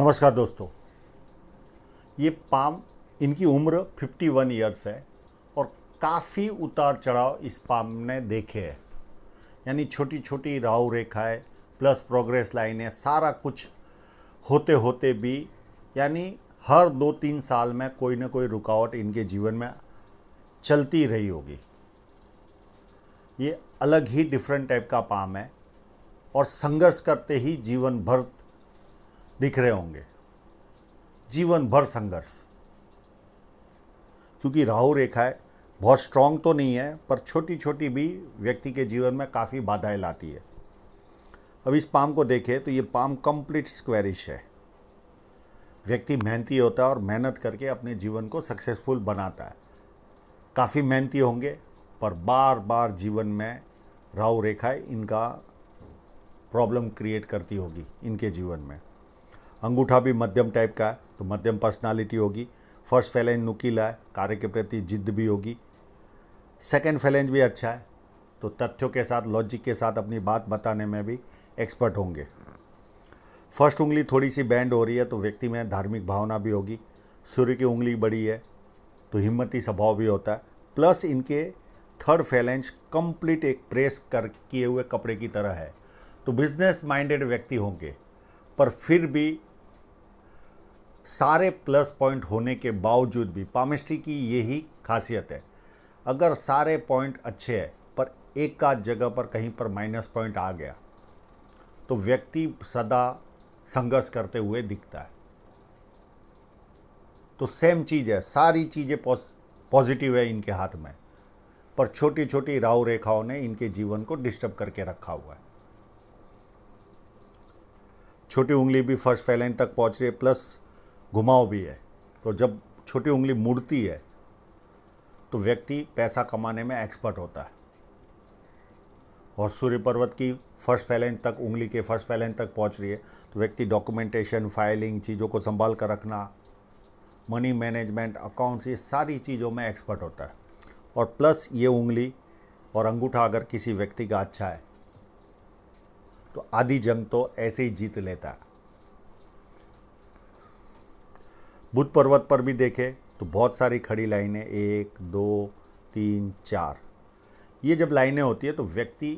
नमस्कार दोस्तों ये पाम इनकी उम्र 51 वन ईयर्स है और काफ़ी उतार चढ़ाव इस पाम ने देखे है यानी छोटी छोटी राव रेखाएं प्लस प्रोग्रेस लाइन है सारा कुछ होते होते भी यानी हर दो तीन साल में कोई ना कोई रुकावट इनके जीवन में चलती रही होगी ये अलग ही डिफरेंट टाइप का पाम है और संघर्ष करते ही जीवन भर दिख रहे होंगे जीवन भर संघर्ष क्योंकि राहु रेखाएं बहुत स्ट्रांग तो नहीं है पर छोटी छोटी भी व्यक्ति के जीवन में काफ़ी बाधाएं लाती है अब इस पाम को देखें तो ये पाम कंप्लीट स्क्वेरिश है व्यक्ति मेहनती होता है और मेहनत करके अपने जीवन को सक्सेसफुल बनाता है काफ़ी मेहनती होंगे पर बार बार जीवन में राहु रेखाएं इनका प्रॉब्लम क्रिएट करती होगी इनके जीवन में अंगूठा भी मध्यम टाइप का है तो मध्यम पर्सनालिटी होगी फर्स्ट फैलेंज नुकीला है कार्य के प्रति जिद्द भी होगी सेकेंड फैलेंज भी अच्छा है तो तथ्यों के साथ लॉजिक के साथ अपनी बात बताने में भी एक्सपर्ट होंगे फर्स्ट उंगली थोड़ी सी बैंड हो रही है तो व्यक्ति में धार्मिक भावना भी होगी सूर्य की उंगली बड़ी है तो हिम्मती स्वभाव भी होता है प्लस इनके थर्ड फैलेंज कंप्लीट एक प्रेस कर किए हुए कपड़े की तरह है तो बिजनेस माइंडेड व्यक्ति होंगे पर फिर भी सारे प्लस पॉइंट होने के बावजूद भी पामिस्ट्री की यही खासियत है अगर सारे पॉइंट अच्छे हैं पर एक आध जगह पर कहीं पर माइनस पॉइंट आ गया तो व्यक्ति सदा संघर्ष करते हुए दिखता है तो सेम चीज़ है सारी चीज़ें पॉजिटिव है इनके हाथ में पर छोटी छोटी राव रेखाओं ने इनके जीवन को डिस्टर्ब करके रखा हुआ है छोटी उंगली भी फर्स्ट फैलाइन तक पहुंच रही है प्लस घुमाव भी है तो जब छोटी उंगली मुड़ती है तो व्यक्ति पैसा कमाने में एक्सपर्ट होता है और सूर्य पर्वत की फर्स्ट फैलेंज तक उंगली के फर्स्ट फैलेंज तक पहुंच रही है तो व्यक्ति डॉक्यूमेंटेशन फाइलिंग चीज़ों को संभाल कर रखना मनी मैनेजमेंट अकाउंट्स ये सारी चीज़ों में एक्सपर्ट होता है और प्लस ये उंगली और अंगूठा अगर किसी व्यक्ति का अच्छा है तो आधी जंग तो ऐसे ही जीत लेता है बुध पर्वत पर भी देखें तो बहुत सारी खड़ी लाइनें एक दो तीन चार ये जब लाइनें होती है तो व्यक्ति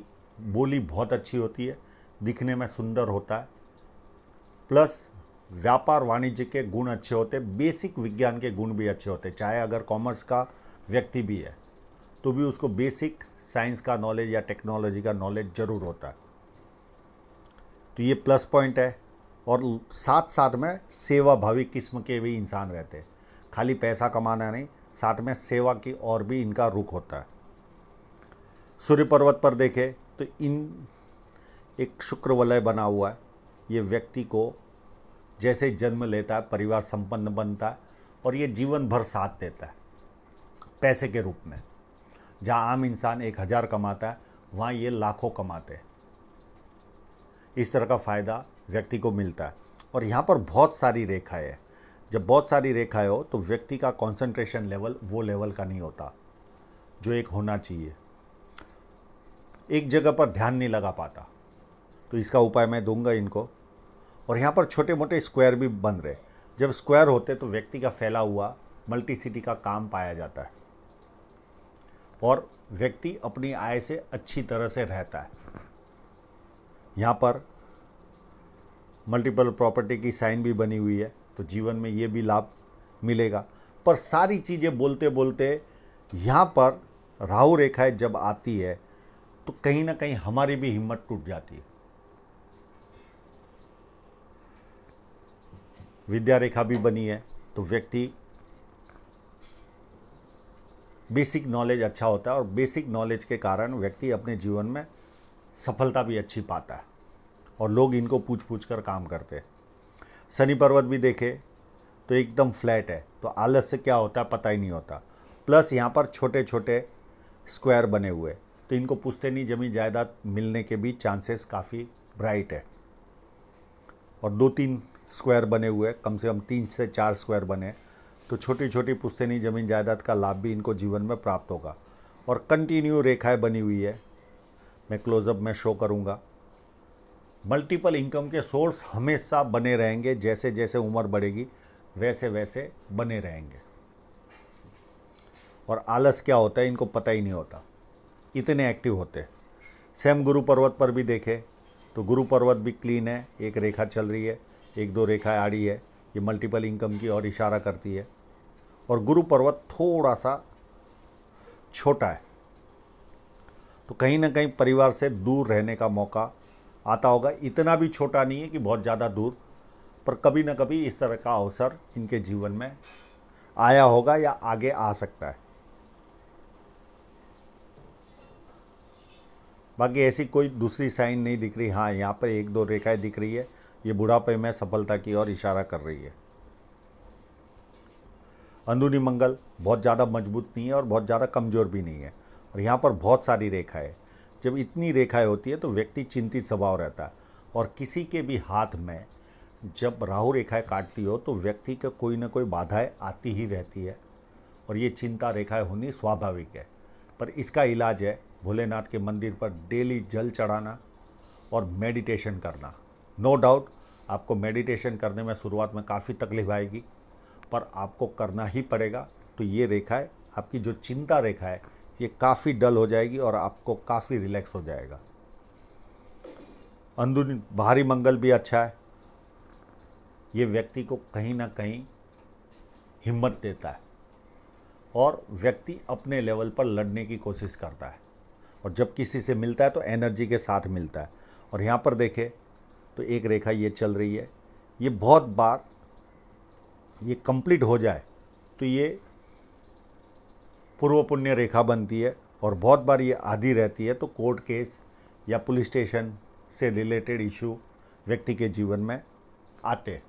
बोली बहुत अच्छी होती है दिखने में सुंदर होता है प्लस व्यापार वाणिज्य के गुण अच्छे होते बेसिक विज्ञान के गुण भी अच्छे होते चाहे अगर कॉमर्स का व्यक्ति भी है तो भी उसको बेसिक साइंस का नॉलेज या टेक्नोलॉजी का नॉलेज ज़रूर होता है तो ये प्लस पॉइंट है और साथ साथ में सेवा भावी किस्म के भी इंसान रहते हैं खाली पैसा कमाना नहीं साथ में सेवा की और भी इनका रुख होता है सूर्य पर्वत पर देखें तो इन एक शुक्र वलय बना हुआ है ये व्यक्ति को जैसे जन्म लेता है परिवार संपन्न बनता है और ये जीवन भर साथ देता है पैसे के रूप में जहाँ आम इंसान एक हज़ार कमाता है वहाँ ये लाखों कमाते हैं इस तरह का फ़ायदा व्यक्ति को मिलता है और यहाँ पर बहुत सारी रेखाएँ हैं जब बहुत सारी रेखाएँ हो तो व्यक्ति का कॉन्सेंट्रेशन लेवल वो लेवल का नहीं होता जो एक होना चाहिए एक जगह पर ध्यान नहीं लगा पाता तो इसका उपाय मैं दूंगा इनको और यहाँ पर छोटे मोटे स्क्वायर भी बन रहे जब स्क्वायर होते तो व्यक्ति का फैला हुआ मल्टी सिटी का काम पाया जाता है और व्यक्ति अपनी आय से अच्छी तरह से रहता है यहाँ पर मल्टीपल प्रॉपर्टी की साइन भी बनी हुई है तो जीवन में ये भी लाभ मिलेगा पर सारी चीज़ें बोलते बोलते यहाँ पर राहु रेखाएं जब आती है तो कहीं ना कहीं हमारी भी हिम्मत टूट जाती है विद्या रेखा भी बनी है तो व्यक्ति बेसिक नॉलेज अच्छा होता है और बेसिक नॉलेज के कारण व्यक्ति अपने जीवन में सफलता भी अच्छी पाता है और लोग इनको पूछ पूछ कर काम करते शनि पर्वत भी देखे तो एकदम फ्लैट है तो आलस से क्या होता है पता ही नहीं होता प्लस यहाँ पर छोटे छोटे स्क्वायर बने हुए तो इनको पूछते नहीं जमीन जायदाद मिलने के भी चांसेस काफ़ी ब्राइट है और दो तीन स्क्वायर बने हुए कम से कम तीन से चार स्क्वायर बने तो छोटी छोटी नहीं ज़मीन जायदाद का लाभ भी इनको जीवन में प्राप्त होगा और कंटिन्यू रेखाएं बनी हुई है मैं क्लोजअप में शो करूँगा मल्टीपल इनकम के सोर्स हमेशा बने रहेंगे जैसे जैसे उम्र बढ़ेगी वैसे वैसे बने रहेंगे और आलस क्या होता है इनको पता ही नहीं होता इतने एक्टिव होते सेम गुरु पर्वत पर भी देखे तो गुरु पर्वत भी क्लीन है एक रेखा चल रही है एक दो रेखा आड़ी है ये मल्टीपल इनकम की और इशारा करती है और गुरु पर्वत थोड़ा सा छोटा है तो कहीं ना कहीं परिवार से दूर रहने का मौका आता होगा इतना भी छोटा नहीं है कि बहुत ज़्यादा दूर पर कभी ना कभी इस तरह का अवसर इनके जीवन में आया होगा या आगे आ सकता है बाकी ऐसी कोई दूसरी साइन नहीं दिख रही हाँ यहाँ पर एक दो रेखाएं दिख रही है ये बुढ़ापे में सफलता की ओर इशारा कर रही है अंदरूनी मंगल बहुत ज़्यादा मजबूत नहीं है और बहुत ज़्यादा कमज़ोर भी नहीं है और यहाँ पर बहुत सारी रेखाएं जब इतनी रेखाएं होती है तो व्यक्ति चिंतित स्वभाव रहता है और किसी के भी हाथ में जब राहु रेखाएं काटती हो तो व्यक्ति का कोई ना कोई बाधाएं आती ही रहती है और ये चिंता रेखाएं होनी स्वाभाविक है पर इसका इलाज है भोलेनाथ के मंदिर पर डेली जल चढ़ाना और मेडिटेशन करना नो डाउट आपको मेडिटेशन करने में शुरुआत में काफ़ी तकलीफ आएगी पर आपको करना ही पड़ेगा तो ये रेखाएं आपकी जो चिंता रेखा है ये काफ़ी डल हो जाएगी और आपको काफ़ी रिलैक्स हो जाएगा अंदरूनी बाहरी मंगल भी अच्छा है ये व्यक्ति को कहीं ना कहीं हिम्मत देता है और व्यक्ति अपने लेवल पर लड़ने की कोशिश करता है और जब किसी से मिलता है तो एनर्जी के साथ मिलता है और यहाँ पर देखें तो एक रेखा ये चल रही है ये बहुत बार ये कंप्लीट हो जाए तो ये पूर्व पुण्य रेखा बनती है और बहुत बार ये आधी रहती है तो कोर्ट केस या पुलिस स्टेशन से रिलेटेड इशू व्यक्ति के जीवन में आते हैं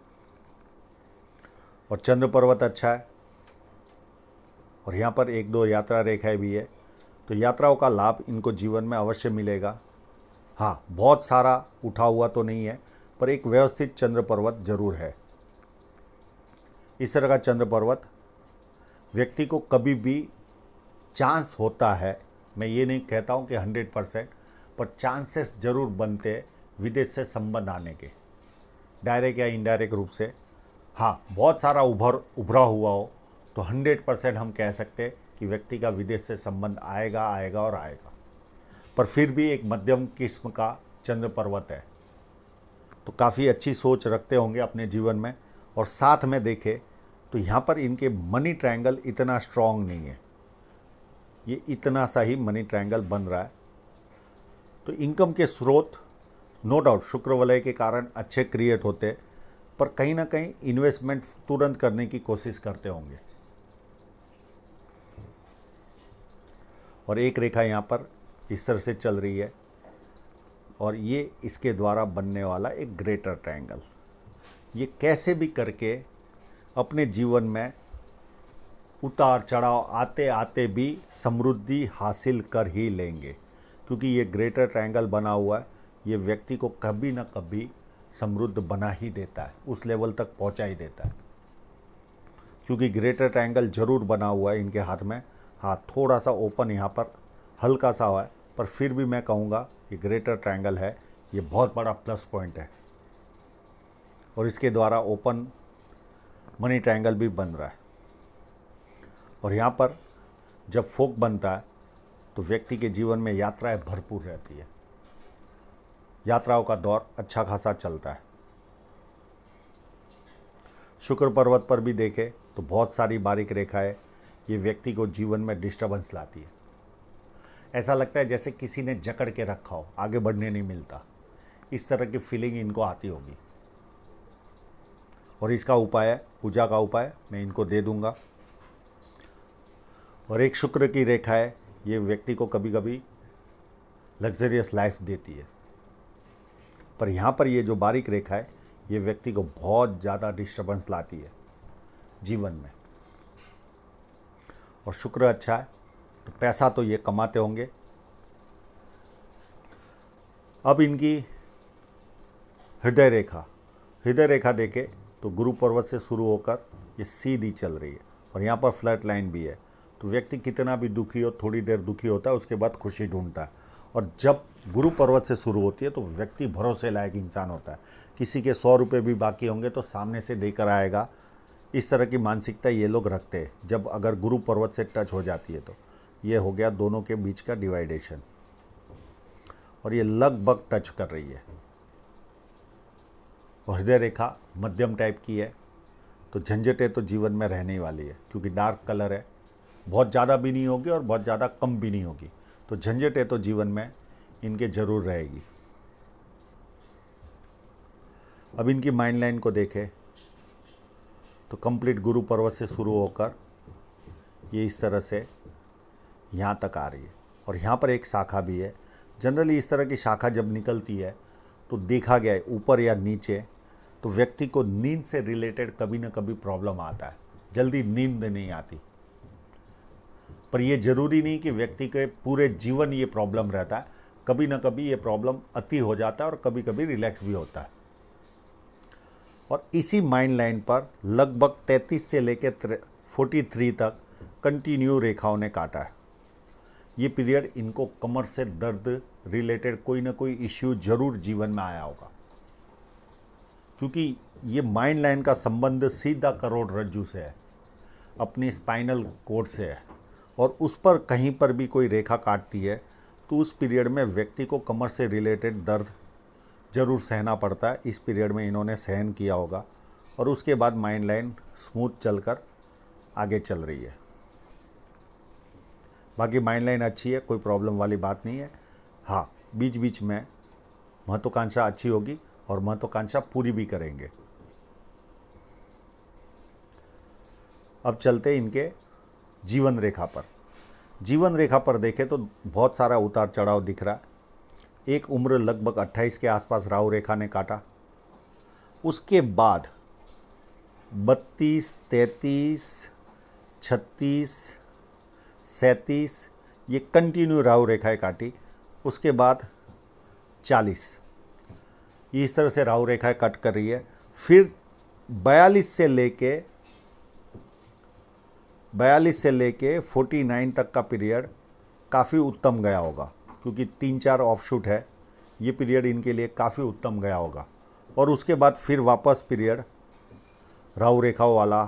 और चंद्र पर्वत अच्छा है और यहाँ पर एक दो यात्रा रेखाएं भी है तो यात्राओं का लाभ इनको जीवन में अवश्य मिलेगा हाँ बहुत सारा उठा हुआ तो नहीं है पर एक व्यवस्थित चंद्र पर्वत जरूर है इस तरह का चंद्र पर्वत व्यक्ति को कभी भी चांस होता है मैं ये नहीं कहता हूँ कि हंड्रेड परसेंट पर चांसेस ज़रूर बनते विदेश से संबंध आने के डायरेक्ट या इनडायरेक्ट रूप से हाँ बहुत सारा उभर उभरा हुआ हो तो हंड्रेड परसेंट हम कह सकते कि व्यक्ति का विदेश से संबंध आएगा आएगा और आएगा पर फिर भी एक मध्यम किस्म का चंद्र पर्वत है तो काफ़ी अच्छी सोच रखते होंगे अपने जीवन में और साथ में देखें तो यहाँ पर इनके मनी ट्रायंगल इतना स्ट्रांग नहीं है ये इतना सा ही मनी ट्रायंगल बन रहा है तो इनकम के स्रोत नो डाउट शुक्र वलय के कारण अच्छे क्रिएट होते पर कहीं ना कहीं इन्वेस्टमेंट तुरंत करने की कोशिश करते होंगे और एक रेखा यहाँ पर इस तरह से चल रही है और ये इसके द्वारा बनने वाला एक ग्रेटर ट्रायंगल ये कैसे भी करके अपने जीवन में उतार चढ़ाव आते आते भी समृद्धि हासिल कर ही लेंगे क्योंकि ये ग्रेटर ट्रायंगल बना हुआ है ये व्यक्ति को कभी ना कभी समृद्ध बना ही देता है उस लेवल तक पहुंचा ही देता है क्योंकि ग्रेटर ट्रायंगल जरूर बना हुआ है इनके हाथ में हाँ थोड़ा सा ओपन यहाँ पर हल्का सा हुआ है पर फिर भी मैं कहूँगा ये ग्रेटर ट्रायंगल है ये बहुत बड़ा प्लस पॉइंट है और इसके द्वारा ओपन मनी ट्रायंगल भी बन रहा है और यहाँ पर जब फोक बनता है तो व्यक्ति के जीवन में यात्राएं भरपूर रहती है यात्राओं का दौर अच्छा खासा चलता है शुक्र पर्वत पर भी देखें तो बहुत सारी बारीक रेखाएं ये व्यक्ति को जीवन में डिस्टर्बेंस लाती है ऐसा लगता है जैसे किसी ने जकड़ के रखा हो आगे बढ़ने नहीं मिलता इस तरह की फीलिंग इनको आती होगी और इसका उपाय पूजा का उपाय मैं इनको दे दूंगा और एक शुक्र की रेखा है ये व्यक्ति को कभी कभी लग्जरियस लाइफ देती है पर यहाँ पर ये जो बारीक रेखा है ये व्यक्ति को बहुत ज़्यादा डिस्टर्बेंस लाती है जीवन में और शुक्र अच्छा है तो पैसा तो ये कमाते होंगे अब इनकी हृदय रेखा हृदय रेखा देखे तो गुरु पर्वत से शुरू होकर ये सीधी चल रही है और यहाँ पर फ्लैट लाइन भी है तो व्यक्ति कितना भी दुखी हो थोड़ी देर दुखी होता है उसके बाद खुशी ढूंढता है और जब गुरु पर्वत से शुरू होती है तो व्यक्ति भरोसे लायक इंसान होता है किसी के सौ रुपये भी बाकी होंगे तो सामने से देकर आएगा इस तरह की मानसिकता ये लोग रखते हैं जब अगर गुरु पर्वत से टच हो जाती है तो ये हो गया दोनों के बीच का डिवाइडेशन और ये लगभग टच कर रही है और हृदय रेखा मध्यम टाइप की है तो झंझटें तो जीवन में रहने वाली है क्योंकि डार्क कलर है बहुत ज़्यादा भी नहीं होगी और बहुत ज़्यादा कम भी नहीं होगी तो झंझटें तो जीवन में इनके ज़रूर रहेगी अब इनकी माइंड लाइन को देखें तो कंप्लीट गुरु पर्वत से शुरू होकर ये इस तरह से यहाँ तक आ रही है और यहाँ पर एक शाखा भी है जनरली इस तरह की शाखा जब निकलती है तो देखा गया है ऊपर या नीचे तो व्यक्ति को नींद से रिलेटेड कभी ना कभी प्रॉब्लम आता है जल्दी नींद नहीं आती पर यह ज़रूरी नहीं कि व्यक्ति के पूरे जीवन ये प्रॉब्लम रहता है कभी ना कभी ये प्रॉब्लम अति हो जाता है और कभी कभी रिलैक्स भी होता है और इसी माइंड लाइन पर लगभग 33 से लेकर 43 तक कंटिन्यू रेखाओं ने काटा है ये पीरियड इनको कमर से दर्द रिलेटेड कोई ना कोई इश्यू जरूर जीवन में आया होगा क्योंकि ये माइंड लाइन का संबंध सीधा करोड़ रज्जू से है अपनी स्पाइनल कोड से है और उस पर कहीं पर भी कोई रेखा काटती है तो उस पीरियड में व्यक्ति को कमर से रिलेटेड दर्द ज़रूर सहना पड़ता है इस पीरियड में इन्होंने सहन किया होगा और उसके बाद माइंड लाइन स्मूथ चलकर आगे चल रही है बाकी माइंड लाइन अच्छी है कोई प्रॉब्लम वाली बात नहीं है हाँ बीच बीच में महत्वाकांक्षा अच्छी होगी और महत्वाकांक्षा पूरी भी करेंगे अब चलते इनके जीवन रेखा पर जीवन रेखा पर देखें तो बहुत सारा उतार चढ़ाव दिख रहा है एक उम्र लगभग 28 के आसपास राहु रेखा ने काटा उसके बाद 32, 33, 36, सैंतीस ये कंटिन्यू राहु रेखाएं काटी उसके बाद 40 इस तरह से राहु रेखाएं कट कर रही है फिर 42 से लेके बयालीस से लेके 49 तक का पीरियड काफ़ी उत्तम गया होगा क्योंकि तीन चार ऑफ शूट है ये पीरियड इनके लिए काफ़ी उत्तम गया होगा और उसके बाद फिर वापस पीरियड राहु रेखाओं वाला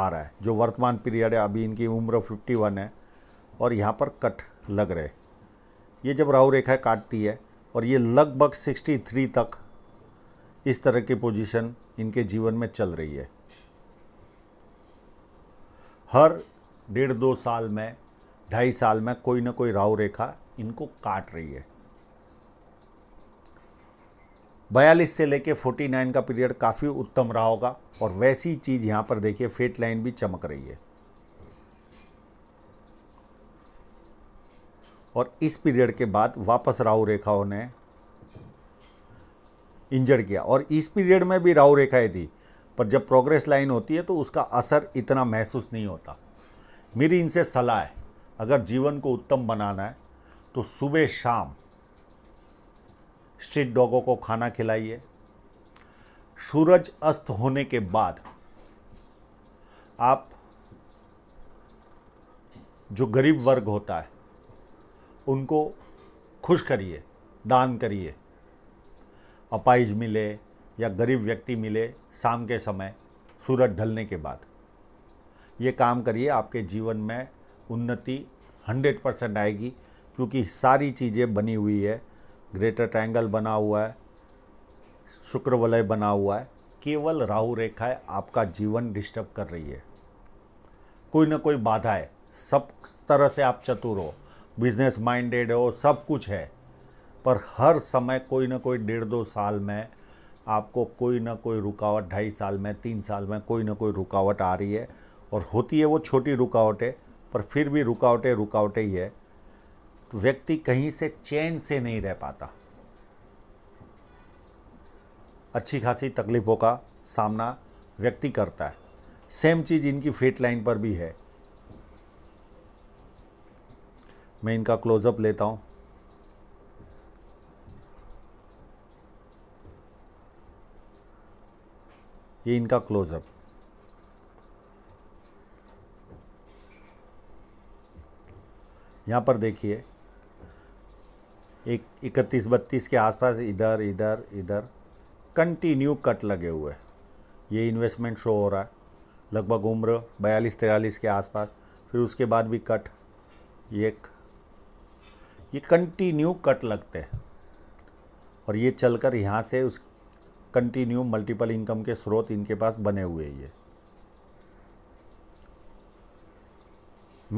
आ रहा है जो वर्तमान पीरियड है अभी इनकी उम्र 51 है और यहाँ पर कट लग रहे ये जब राहु रेखा काटती है और ये लगभग थ्री तक इस तरह की पोजीशन इनके जीवन में चल रही है हर डेढ़ दो साल में ढाई साल में कोई ना कोई राव रेखा इनको काट रही है बयालीस से लेके फोर्टी नाइन का पीरियड काफ़ी उत्तम रहा होगा और वैसी चीज़ यहाँ पर देखिए फेट लाइन भी चमक रही है और इस पीरियड के बाद वापस राहु रेखाओं ने इंजर किया और इस पीरियड में भी राहु रेखाएं थी पर जब प्रोग्रेस लाइन होती है तो उसका असर इतना महसूस नहीं होता मेरी इनसे सलाह है अगर जीवन को उत्तम बनाना है तो सुबह शाम स्ट्रीट डॉगों को खाना खिलाइए सूरज अस्त होने के बाद आप जो गरीब वर्ग होता है उनको खुश करिए दान करिए अपाइज मिले या गरीब व्यक्ति मिले शाम के समय सूरज ढलने के बाद ये काम करिए आपके जीवन में उन्नति हंड्रेड परसेंट आएगी क्योंकि सारी चीज़ें बनी हुई है ग्रेटर ट्रायंगल बना हुआ है शुक्र वलय बना हुआ है केवल राहु रेखाएं आपका जीवन डिस्टर्ब कर रही है कोई ना कोई बाधा है सब तरह से आप चतुर हो बिजनेस माइंडेड हो सब कुछ है पर हर समय कोई ना कोई डेढ़ दो साल में आपको कोई ना कोई रुकावट ढाई साल में तीन साल में कोई ना कोई रुकावट आ रही है और होती है वो छोटी रुकावटें पर फिर भी रुकावटें रुकावटें ही है तो व्यक्ति कहीं से चैन से नहीं रह पाता अच्छी खासी तकलीफ़ों का सामना व्यक्ति करता है सेम चीज़ इनकी फेट लाइन पर भी है मैं इनका क्लोजअप लेता हूँ ये इनका क्लोजअप यहाँ पर देखिए एक इकतीस बत्तीस के आसपास इधर इधर इधर कंटिन्यू कट लगे हुए ये इन्वेस्टमेंट शो हो रहा है लगभग उम्र बयालीस तिरालीस के आसपास फिर उसके बाद भी कट ये ये कंटिन्यू कट लगते हैं और ये चलकर यहाँ से उस कंटिन्यू मल्टीपल इनकम के स्रोत इनके पास बने हुए ये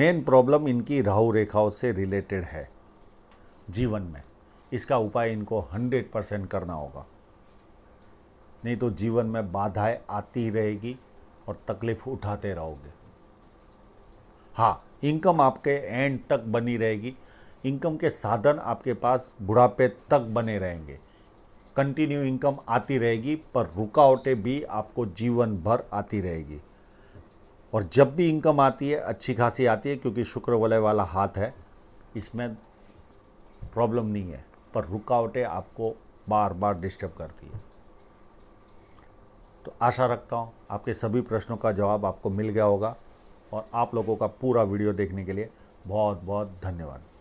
मेन प्रॉब्लम इनकी राहु रेखाओं से रिलेटेड है जीवन में इसका उपाय इनको हंड्रेड परसेंट करना होगा नहीं तो जीवन में बाधाएं आती ही रहेगी और तकलीफ उठाते रहोगे हाँ इनकम आपके एंड तक बनी रहेगी इनकम के साधन आपके पास बुढ़ापे तक बने रहेंगे कंटिन्यू इनकम आती रहेगी पर रुकावटें भी आपको जीवन भर आती रहेगी और जब भी इनकम आती है अच्छी खासी आती है क्योंकि शुक्र वलय वाला हाथ है इसमें प्रॉब्लम नहीं है पर रुकावटें आपको बार बार डिस्टर्ब करती है तो आशा रखता हूँ आपके सभी प्रश्नों का जवाब आपको मिल गया होगा और आप लोगों का पूरा वीडियो देखने के लिए बहुत बहुत धन्यवाद